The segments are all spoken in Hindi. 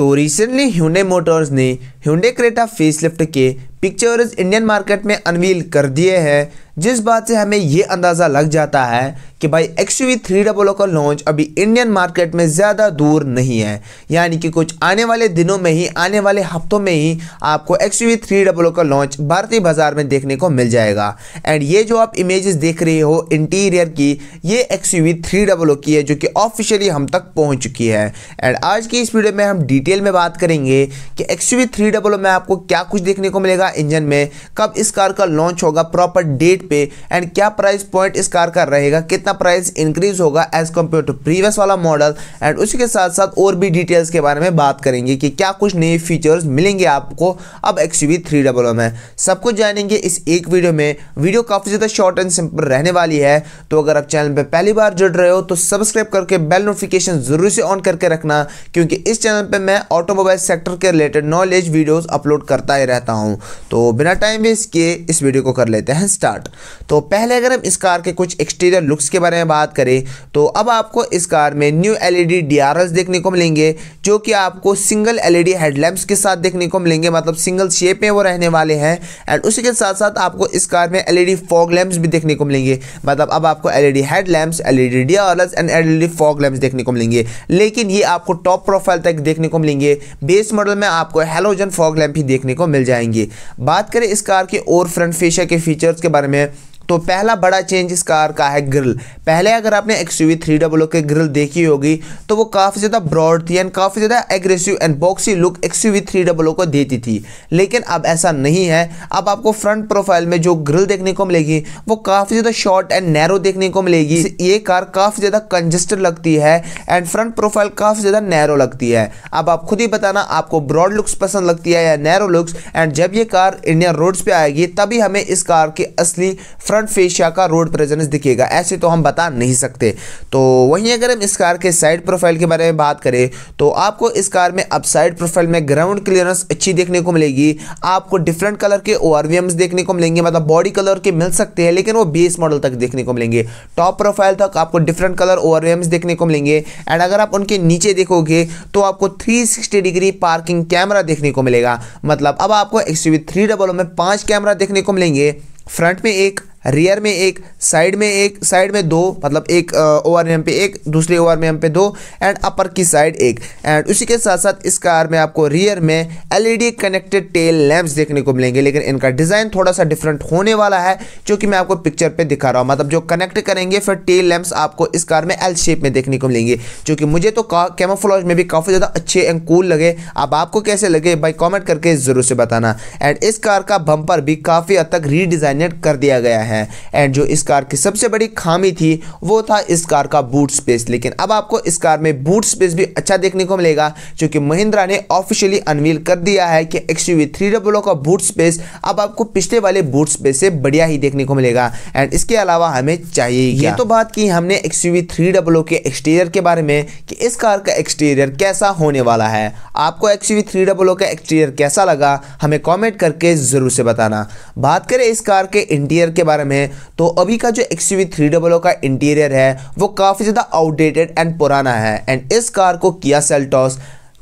तो रिसेंटली ह्यूने मोटर्स ने ह्यूडे क्रेटा फेसलिफ्ट के पिक्चर्स इंडियन मार्केट में अनवील कर दिए हैं जिस बात से हमें ये अंदाज़ा लग जाता है कि भाई एक्स वी थ्री डबल का लॉन्च अभी इंडियन मार्केट में ज़्यादा दूर नहीं है यानी कि कुछ आने वाले दिनों में ही आने वाले हफ्तों में ही आपको एक्स वी थ्री डबल का लॉन्च भारतीय बाज़ार में देखने को मिल जाएगा एंड ये जो आप इमेजेस देख रहे हो इंटीरियर की ये एक्स वी थ्री डबल की है जो कि ऑफिशियली हम तक पहुँच चुकी है एंड आज की इस वीडियो में हम डिटेल में बात करेंगे कि X V three V double में आपको क्या कुछ देखने को मिलेगा इंजन में कब इस कार का लॉन्च होगा प्रॉपर डेट पे एंड क्या प्राइस पॉइंट इस कार का रहेगा कितना प्राइस इंक्रीज होगा एज कम्पेयर टू प्रीवियस वाला मॉडल एंड उसी के साथ साथ और भी डिटेल्स के बारे में बात करेंगे कि क्या कुछ नए फीचर्स मिलेंगे आपको अब X U three double O में सब कुछ जानेंगे इस एक वीडियो में वीडियो काफ़ी ज़्यादा शॉर्ट एंड सिंपल रहने वाली है तो अगर आप चैनल पर पहली बार जुड़ रहे हो तो सब्सक्राइब करके बेल नोटिफिकेशन जरूर से ऑन करके रखना क्योंकि इस चैनल पर मैं ऑटोमोबाइल सेक्टर के रिलेटेड नॉलेज वीडियोस अपलोड करता ही रहता हूं तो बिना टाइम वेस्ट किए इस वीडियो को कर लेते हैं स्टार्ट तो पहले अगर हम इस कार के कुछ एक्सटीरियर लुक्स के बारे में बात करें तो अब आपको इस कार में न्यू एल ई देखने को मिलेंगे जो कि आपको सिंगल एल ई के साथ देखने को मिलेंगे मतलब सिंगल शेप में वो रहने वाले हैं एंड उसी के साथ साथ आपको इस कार में एल ई लैंप्स भी देखने को मिलेंगे मतलब अब आपको L E head lamps E D and LED fog lamps देखने को मिलेंगे लेकिन ये आपको टॉप प्रोफाइल तक देखने को मिलेंगे बेस मॉडल में आपको हेलोजन फॉग लैम्प ही देखने को मिल जाएंगे बात करें इस कार के और फ्रंट फेशिया के फीचर्स के बारे में तो पहला बड़ा चेंज इस कार का है ग्रिल पहले अगर आपने एक्स यू थ्री डबल के ग्रिल देखी होगी तो वो काफ़ी ज़्यादा ब्रॉड थी एंड काफ़ी ज़्यादा aggressive and boxy look X U three double को देती थी लेकिन अब ऐसा नहीं है अब आपको फ्रंट प्रोफाइल में जो ग्रिल देखने को मिलेगी वो काफ़ी ज़्यादा शॉर्ट एंड नैरो देखने को मिलेगी ये कार काफ़ी ज़्यादा कंजेस्टेड लगती है एंड फ्रंट प्रोफाइल काफ़ी ज़्यादा नैरो लगती है अब आप खुद ही बताना आपको ब्रॉड लुक्स पसंद लगती है या नैरो लुक्स एंड जब ये कार इंडिया रोड्स पर आएगी तभी हमें इस कार की असली फ्रंट फ्रंट फेशिया का रोड प्रेजेंस दिखेगा ऐसे तो हम बता नहीं सकते तो वहीं अगर हम इस कार के साइड प्रोफाइल के बारे में बात करें तो आपको इस कार में अब साइड प्रोफाइल में ग्राउंड क्लियरेंस अच्छी देखने को मिलेगी आपको डिफरेंट कलर के ओ देखने को मिलेंगे मतलब बॉडी कलर के मिल सकते हैं लेकिन वो बेस मॉडल तक देखने को मिलेंगे टॉप प्रोफाइल तक आपको डिफरेंट कलर ओ देखने को मिलेंगे एंड अगर आप उनके नीचे देखोगे तो आपको थ्री डिग्री पार्किंग कैमरा देखने को मिलेगा मतलब अब आपको एक्स डबल में पांच कैमरा देखने को मिलेंगे फ्रंट में एक रियर में एक साइड में एक साइड में दो मतलब एक ओवर हम पे एक दूसरे ओवर में हम पे दो एंड अपर की साइड एक एंड उसी के साथ साथ इस कार में आपको रियर में एलईडी कनेक्टेड टेल लैंप्स देखने को मिलेंगे लेकिन इनका डिज़ाइन थोड़ा सा डिफरेंट होने वाला है जो कि मैं आपको पिक्चर पर दिखा रहा हूँ मतलब जो कनेक्ट करेंगे फिर टेल लैम्प्स आपको इस कार में एल शेप में देखने को मिलेंगे जो कि मुझे तो कैमोफ्लॉज में भी काफ़ी ज़्यादा अच्छे एंड कूल लगे अब आपको कैसे लगे भाई कॉमेंट करके ज़रूर से बताना एंड इस कार का बम्पर भी काफ़ी हद तक रीडिज़ाइनेड कर दिया गया है है एंड जो इस कार की सबसे बड़ी खामी थी वो था इस कार का बूट स्पेस लेकिन अब आपको इस कार में बूट स्पेस भी अच्छा देखने को मिलेगा क्योंकि महिंद्रा ने ऑफिशियली अनवील कर दिया है कि एक्स यू थ्री डब्लो का बूट स्पेस अब आपको पिछले वाले बूट स्पेस से बढ़िया ही देखने को मिलेगा एंड इसके अलावा हमें चाहिए ये तो बात की हमने एक्स यू थ्री डब्लो के एक्सटीरियर के बारे में कि इस कार का एक्सटीरियर कैसा होने वाला है आपको एक्स यू थ्री डब्लो का एक्सटीरियर कैसा लगा हमें कॉमेंट करके ज़रूर से बताना बात करें इस कार के इंटीरियर के बारे बारे में तो अभी का जो एक्स यू थ्री डबल का इंटीरियर है वो काफ़ी ज़्यादा आउटडेटेड एंड पुराना है एंड इस कार को Kia Seltos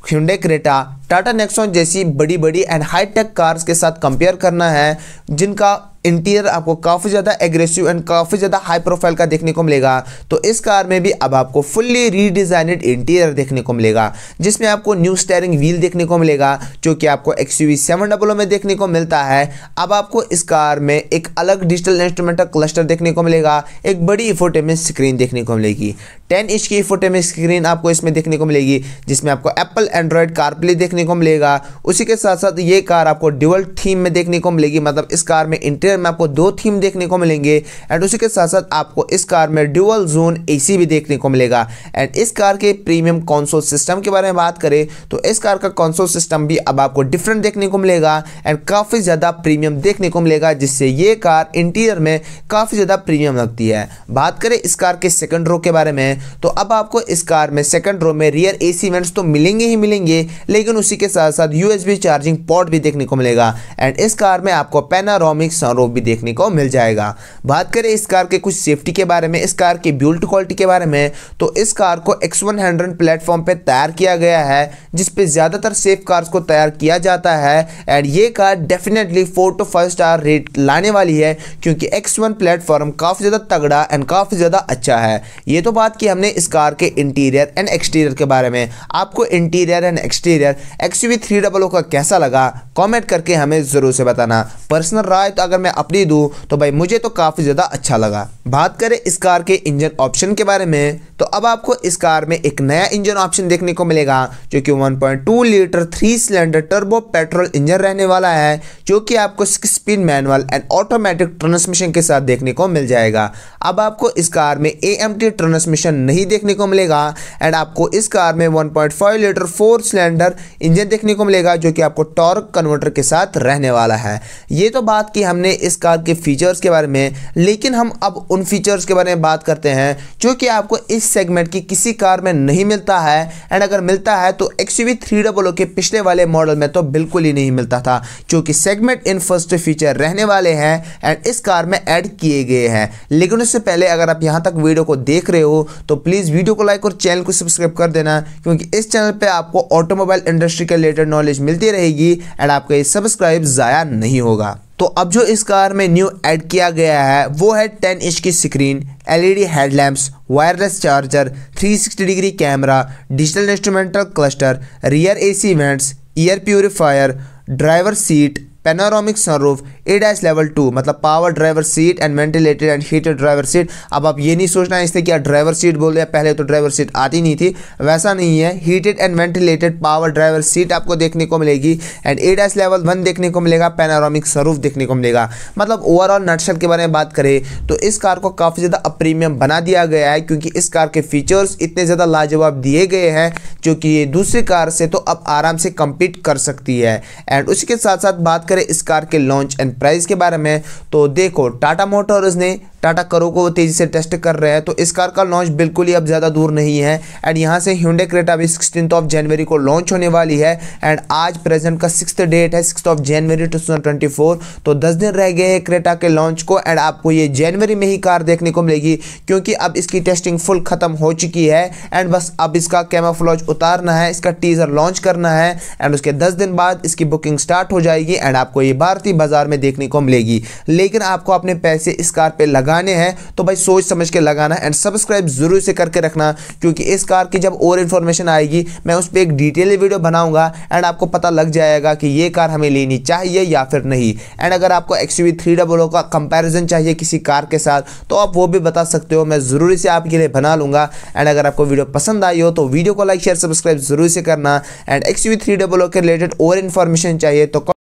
Hyundai Creta Tata Nexon जैसी बड़ी बड़ी एंड हाईटेक कार्स के साथ कंपेयर करना है जिनका इंटीरियर आपको काफ़ी ज़्यादा एग्रेसिव एंड काफ़ी ज़्यादा हाई प्रोफाइल का देखने को मिलेगा तो इस कार में भी अब आपको फुल्ली रीडिजाइनेड इंटीरियर देखने को मिलेगा जिसमें आपको न्यू स्टेयरिंग व्हील देखने को मिलेगा जो कि आपको एक्स यू सेवन डबलों में देखने को मिलता है अब आपको इस कार में एक अलग डिजिटल इंस्ट्रूमेंटल क्लस्टर देखने को मिलेगा एक बड़ी इफोटेमेंट स्क्रीन देखने को मिलेगी टेन इंच की फोटे में स्क्रीन आपको इसमें देखने को मिलेगी जिसमें आपको एप्पल एंड्रॉयड कारप्ले देखने को मिलेगा उसी के साथ साथ ये कार आपको ड्यूअल थीम में देखने को मिलेगी मतलब इस कार में इंटीरियर में आपको दो थीम देखने को मिलेंगे एंड उसी के साथ साथ आपको इस कार में ड्यूअल जोन एसी भी देखने को मिलेगा एंड इस कार के प्रीमियम कॉन्सोल सिस्टम के बारे में बात करें तो इस कार का कॉन्सोल सिस्टम भी अब आपको डिफरेंट देखने को मिलेगा एंड काफ़ी ज़्यादा प्रीमियम देखने को मिलेगा जिससे ये कार इंटीरियर में काफ़ी ज़्यादा प्रीमियम लगती है बात करें इस कार के सेकेंड रो के बारे में तो अब आपको इस कार में सेकंड रो में रियर ए सी तो मिलेंगे ही मिलेंगे लेकिन उसी के साथ साथ यू चार्जिंग पॉट भी देखने को मिलेगा एंड इस कार में आपको पेनारोमिक सनरूफ भी देखने को मिल जाएगा बात करें इस कार के कुछ सेफ्टी के बारे में इस कार की बिल्ड क्वालिटी के बारे में तो इस कार को एक्स वन प्लेटफॉर्म पर तैयार किया गया है जिसपे ज़्यादातर सेफ कार्स को तैयार किया जाता है एंड ये car definitely four to five star rate लाने वाली है क्योंकि एक्स वन प्लेटफॉर्म काफ़ी ज़्यादा तगड़ा एंड काफ़ी ज़्यादा अच्छा है ये तो बात की कि हमने इस कार के इंटीरियर एंड एक्सटीरियर के बारे में आपको interior and exterior X U three double O का कैसा लगा कमेंट करके हमें ज़रूर से बताना पर्सनल राय तो अगर मैं अपनी दूँ तो भाई मुझे तो काफ़ी ज़्यादा अच्छा लगा बात करें इस कार के इंजन ऑप्शन के बारे में तो अब आपको इस कार में एक नया इंजन ऑप्शन देखने को मिलेगा जो कि 1.2 litre three cylinder turbo petrol engine रहने वाला है जो कि आपको six speed manual and automatic transmission के साथ देखने को मिल जाएगा अब आपको इस कार में ए ट्रांसमिशन नहीं देखने को मिलेगा एंड आपको इस कार में 1.5 लीटर फोर सिलेंडर इंजन देखने को मिलेगा जो कि आपको टॉर्क कन्वर्टर के साथ रहने वाला है ये तो बात की हमने इस कार के फीचर्स के बारे में लेकिन हम अब उन फीचर्स के बारे में बात करते हैं जो कि आपको इस सेगमेंट की किसी कार में नहीं मिलता है एंड अगर मिलता है तो एक्स वी थ्री डबल के पिछले वाले मॉडल में तो बिल्कुल ही नहीं मिलता था क्योंकि सेगमेंट इन फर्स्ट फीचर रहने वाले हैं एंड इस कार में ऐड किए गए हैं लेकिन उससे पहले अगर आप यहाँ तक वीडियो को देख रहे हो तो प्लीज़ वीडियो को लाइक और चैनल को सब्सक्राइब कर देना क्योंकि इस चैनल पर आपको ऑटोमोबाइल इंडस्ट्री के रिलेटेड नॉलेज मिलती रहेगी एंड आपका ये सब्सक्राइब ज़ाया नहीं होगा तो अब जो इस कार में न्यू ऐड किया गया है वो है 10 इंच की screen LED headlamps wireless charger 360 degree camera digital instrumental cluster rear AC vents air purifier driver seat panoramic sunroof ADAS level two मतलब power driver seat and ventilated and heated driver seat अब आप ये नहीं सोचना इससे कि आप ड्राइवर सीट बोल रहे हैं पहले तो ड्राइवर सीट आती नहीं थी वैसा नहीं है heated and ventilated power driver seat आपको देखने को मिलेगी and ADAS level one देखने को मिलेगा पेनारोमिक सनरूफ देखने को मिलेगा मतलब ओवरऑल नटशल के बारे में बात करें तो इस कार को काफ़ी ज़्यादा प्रीमियम बना दिया गया है क्योंकि इस कार के फीचर्स इतने ज़्यादा लाजवाब दिए गए हैं जो कि ये दूसरी कार से तो अब आराम से कम्पीट कर सकती है एंड उसके साथ साथ बात करें इस कार के लॉन्च एंड प्राइस के बारे में तो देखो टाटा मोटर्स ने टाटा करो को तेज़ी से टेस्ट कर रहे हैं तो इस कार का लॉन्च बिल्कुल ही अब ज़्यादा दूर नहीं है एंड यहाँ से ह्यूडे क्रेटा भी सिक्सटीन ऑफ जनवरी को लॉन्च होने वाली है एंड आज प्रेजेंट का सिक्स डेट है सिक्स ऑफ जनवरी टू तो दस दिन रह गए हैं क्रेटा के लॉन्च को एंड आपको ये जनवरी में ही कार देखने को मिलेगी क्योंकि अब इसकी टेस्टिंग फुल ख़त्म हो चुकी है एंड बस अब इसका कैमाफ्लॉज उतारना है इसका टीज़र लॉन्च करना है एंड उसके दस दिन बाद इसकी बुकिंग स्टार्ट हो जाएगी एंड आपको ये भारतीय बाजार में देखने को मिलेगी लेकिन आपको अपने पैसे इस कार पे लगाने हैं तो भाई सोच समझ के लगाना एंड सब्सक्राइब जरूर से करके रखना क्योंकि इस कार की जब और इन्फॉर्मेशन आएगी मैं उस पर एक डिटेल वीडियो बनाऊंगा एंड आपको पता लग जाएगा कि ये कार हमें लेनी चाहिए या फिर नहीं एंड अगर आपको एक्स वी थ्री डबल का कंपेरिजन चाहिए किसी कार के साथ तो आप वो भी बता सकते हो मैं ज़रूरी से आपके लिए बना लूँगा एंड अगर आपको वीडियो पसंद आई हो तो वीडियो को लाइक शेयर सब्सक्राइब जरूर से करना and X V three double के रिलेटेड और इन्फॉर्मेशन चाहिए तो